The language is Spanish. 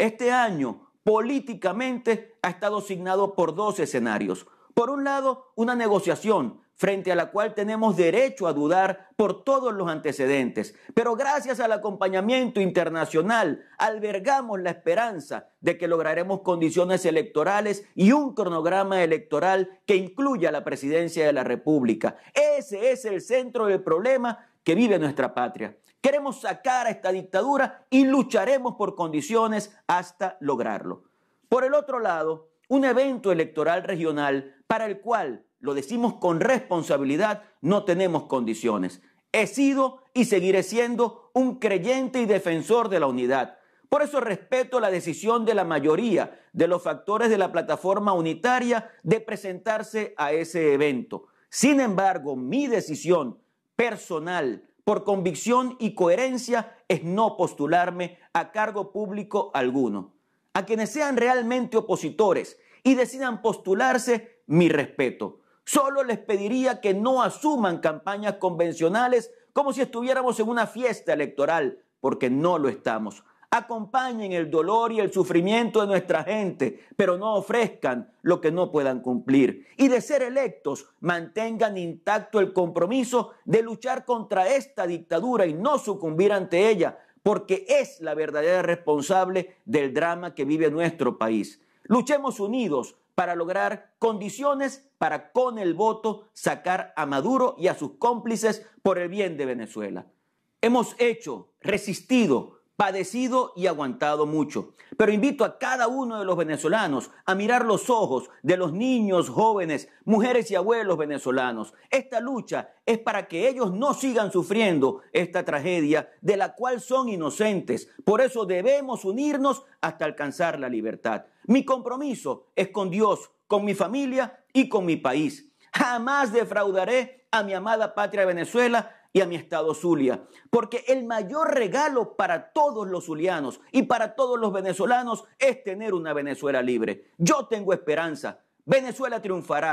Este año, políticamente, ha estado signado por dos escenarios. Por un lado, una negociación frente a la cual tenemos derecho a dudar por todos los antecedentes, pero gracias al acompañamiento internacional albergamos la esperanza de que lograremos condiciones electorales y un cronograma electoral que incluya la presidencia de la República. Ese es el centro del problema que vive nuestra patria. Queremos sacar a esta dictadura y lucharemos por condiciones hasta lograrlo. Por el otro lado, un evento electoral regional para el cual, lo decimos con responsabilidad, no tenemos condiciones. He sido y seguiré siendo un creyente y defensor de la unidad. Por eso respeto la decisión de la mayoría de los factores de la plataforma unitaria de presentarse a ese evento. Sin embargo, mi decisión personal, por convicción y coherencia, es no postularme a cargo público alguno. A quienes sean realmente opositores y decidan postularse, mi respeto. Solo les pediría que no asuman campañas convencionales como si estuviéramos en una fiesta electoral, porque no lo estamos. Acompañen el dolor y el sufrimiento de nuestra gente, pero no ofrezcan lo que no puedan cumplir. Y de ser electos, mantengan intacto el compromiso de luchar contra esta dictadura y no sucumbir ante ella, porque es la verdadera responsable del drama que vive nuestro país. Luchemos unidos para lograr condiciones para con el voto sacar a Maduro y a sus cómplices por el bien de Venezuela. Hemos hecho, resistido, padecido y aguantado mucho. Pero invito a cada uno de los venezolanos a mirar los ojos de los niños, jóvenes, mujeres y abuelos venezolanos. Esta lucha es para que ellos no sigan sufriendo esta tragedia de la cual son inocentes. Por eso debemos unirnos hasta alcanzar la libertad. Mi compromiso es con Dios, con mi familia y con mi país. Jamás defraudaré a mi amada patria Venezuela y a mi estado Zulia. Porque el mayor regalo para todos los zulianos y para todos los venezolanos es tener una Venezuela libre. Yo tengo esperanza. Venezuela triunfará.